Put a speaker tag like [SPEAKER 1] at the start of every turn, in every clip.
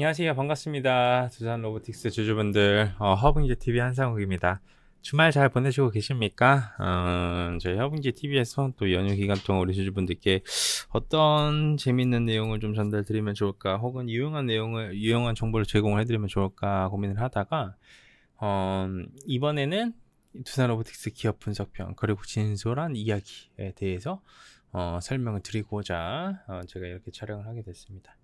[SPEAKER 1] 안녕하세요 반갑습니다 두산 로보틱스 주주분들 어, 허브인지 TV 한상욱입니다 주말 잘 보내시고 계십니까? 어, 저희 허브인지 TV에서 또 연휴 기간 동안 우리 주주분들께 어떤 재밌는 내용을 좀 전달드리면 좋을까 혹은 유용한 내용을 유용한 정보를 제공을 해드리면 좋을까 고민을 하다가 어, 이번에는 두산 로보틱스 기업 분석편 그리고 진솔한 이야기에 대해서 어, 설명을 드리고자 어, 제가 이렇게 촬영을 하게 됐습니다.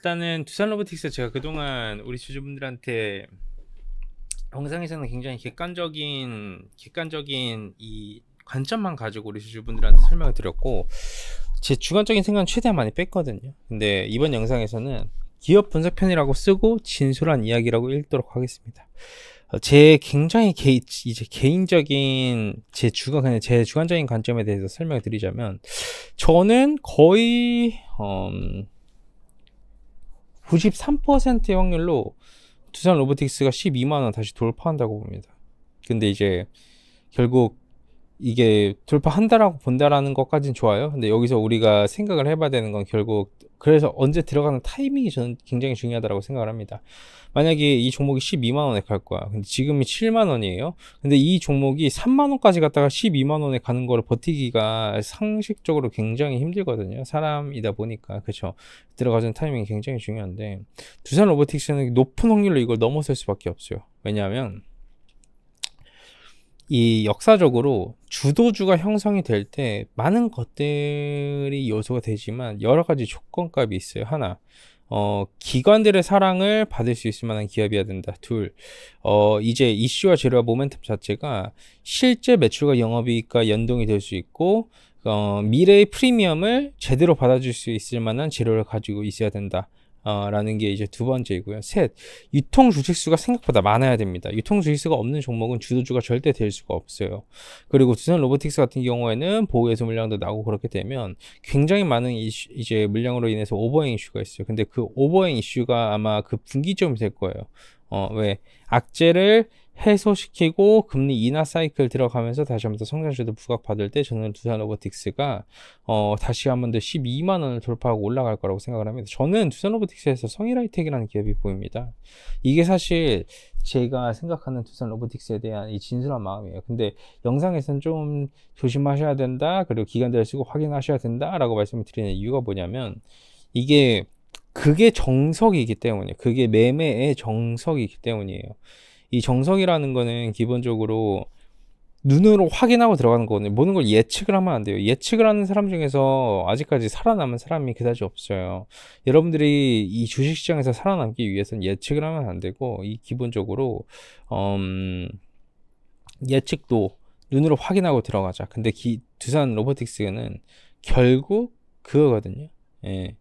[SPEAKER 1] 일단은 두산 로보틱스 제가 그동안 우리 주주분들한테 영상에서는 굉장히 객관적인 객관적인 이 관점만 가지고 우리 주주분들한테 설명을 드렸고 제 주관적인 생각은 최대한 많이 뺐거든요. 근데 이번 영상에서는 기업 분석편이라고 쓰고 진솔한 이야기라고 읽도록 하겠습니다. 어, 제 굉장히 개, 이제 개인적인 제 주관 그냥 제 주관적인 관점에 대해서 설명을 드리자면 저는 거의 음, 93%의 확률로 두산 로보틱스가 12만 원 다시 돌파한다고 봅니다. 근데 이제 결국 이게 돌파한다라고 본다라는 것까진 좋아요. 근데 여기서 우리가 생각을 해봐야 되는 건 결국 그래서 언제 들어가는 타이밍이 저는 굉장히 중요하다고 생각을 합니다. 만약에 이 종목이 12만 원에 갈 거야. 근데 지금이 7만 원이에요. 근데 이 종목이 3만 원까지 갔다가 12만 원에 가는 거를 버티기가 상식적으로 굉장히 힘들거든요. 사람이다 보니까 그렇죠. 들어가는 타이밍이 굉장히 중요한데 두산 로보틱스는 높은 확률로 이걸 넘어설 수밖에 없어요. 왜냐하면 이 역사적으로 주도주가 형성이 될 때 많은 것들이 요소가 되지만 여러 가지 조건값이 있어요. 하나, 어, 기관들의 사랑을 받을 수 있을 만한 기업이어야 된다. 둘, 어, 이제 이슈와 재료와 모멘텀 자체가 실제 매출과 영업이익과 연동이 될 수 있고, 어, 미래의 프리미엄을 제대로 받아줄 수 있을 만한 재료를 가지고 있어야 된다. 어, 라는 게 이제 두 번째이고요. 셋, 유통 주식수가 생각보다 많아야 됩니다. 유통 주식수가 없는 종목은 주도주가 절대 될 수가 없어요. 그리고 두산 로보틱스 같은 경우에는 보호예서 물량도 나고 그렇게 되면 굉장히 많은 이슈, 이제 물량으로 인해서 오버행 이슈가 있어요. 근데 그 오버행 이슈가 아마 그 분기점이 될 거예요. 어, 왜? 악재를 해소시키고 금리 인하 사이클 들어가면서 다시 한번 더 성장주도 부각받을 때 저는 두산 로보틱스가 어, 다시 한번 더 12만 원을 돌파하고 올라갈 거라고 생각을 합니다. 저는 두산 로보틱스에서 성일하이텍이라는 기업이 보입니다. 이게 사실 제가 생각하는 두산 로보틱스에 대한 이 진솔한 마음이에요. 근데 영상에선좀 조심하셔야 된다. 그리고 기간대를 쓰고 확인하셔야 된다라고 말씀을 드리는 이유가 뭐냐면 이게 그게 정석이기 때문이에요. 그게 매매의 정석이기 때문이에요. 이 정성이라는 거는 기본적으로 눈으로 확인하고 들어가는 거거든요. 모든 걸 예측을 하면 안 돼요. 예측을 하는 사람 중에서 아직까지 살아남은 사람이 그다지 없어요. 여러분들이 이 주식시장에서 살아남기 위해서는 예측을 하면 안 되고, 이 기본적으로, 음, 예측도 눈으로 확인하고 들어가자. 근데 기, 두산 로보틱스는 결국 그거거든요. 예.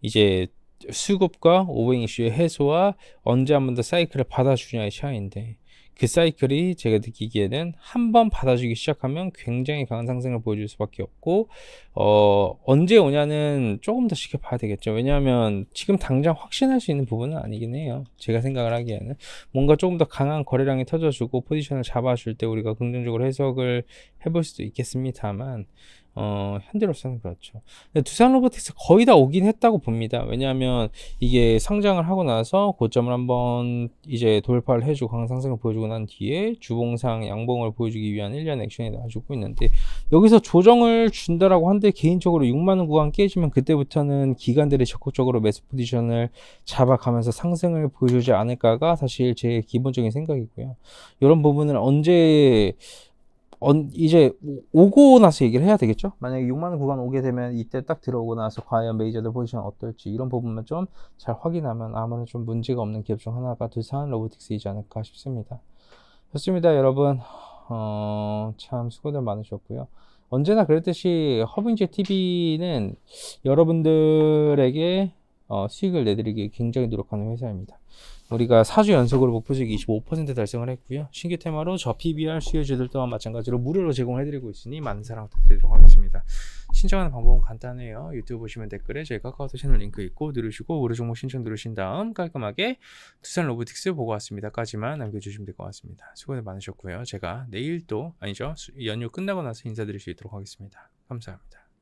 [SPEAKER 1] 이제 수급과 오버행 이슈의 해소와 언제 한 번 더 사이클을 받아주냐의 차이인데 그 사이클이 제가 느끼기에는 한 번 받아주기 시작하면 굉장히 강한 상승을 보여줄 수밖에 없고 어 언제 오냐는 조금 더 지켜봐야 되겠죠 왜냐하면 지금 당장 확신할 수 있는 부분은 아니긴 해요 제가 생각을 하기에는 뭔가 조금 더 강한 거래량이 터져주고 포지션을 잡아줄 때 우리가 긍정적으로 해석을 해볼 수도 있겠습니다만 어, 현재로서는 그렇죠. 두산 로보틱스 거의 다 오긴 했다고 봅니다. 왜냐하면 이게 상장을 하고 나서 고점을 한번 이제 돌파를 해주고 강상승을 보여주고 난 뒤에 주봉상 양봉을 보여주기 위한 1년 액션이 나와주고 있는데 여기서 조정을 준다라고 한데 개인적으로 6만원 구간 깨지면 그때부터는 기관들이 적극적으로 매수 포지션을 잡아가면서 상승을 보여주지 않을까가 사실 제 기본적인 생각이고요. 이런 부분을 언제 언, 이제 오고 나서 얘기를 해야 되겠죠? 만약에 6만 구간 오게 되면 이때 딱 들어오고 나서 과연 메이저들 포지션 어떨지 이런 부분만 좀 잘 확인하면 아무래도 좀 문제가 없는 기업 중 하나가 두산 로보틱스이지 않을까 싶습니다. 좋습니다, 여러분. 어, 참 수고들 많으셨고요. 언제나 그랬듯이 허브인제 TV는 여러분들에게 어, 수익을 내드리기 굉장히 노력하는 회사입니다. 우리가 4주 연속으로 목표수익 25% 달성을 했고요. 신규 테마로 저 PBR 수혜주들 또한 마찬가지로 무료로 제공해드리고 있으니 많은 사랑 부탁드리도록 하겠습니다. 신청하는 방법은 간단해요. 유튜브 보시면 댓글에 저희 카카오톡 채널 링크 있고 누르시고 무료 종목 신청 누르신 다음 깔끔하게 두산 로보틱스 보고 왔습니다까지만 남겨주시면 될 것 같습니다. 수고들 많으셨고요. 제가 내일 또 아니죠 연휴 끝나고 나서 인사드릴 수 있도록 하겠습니다. 감사합니다.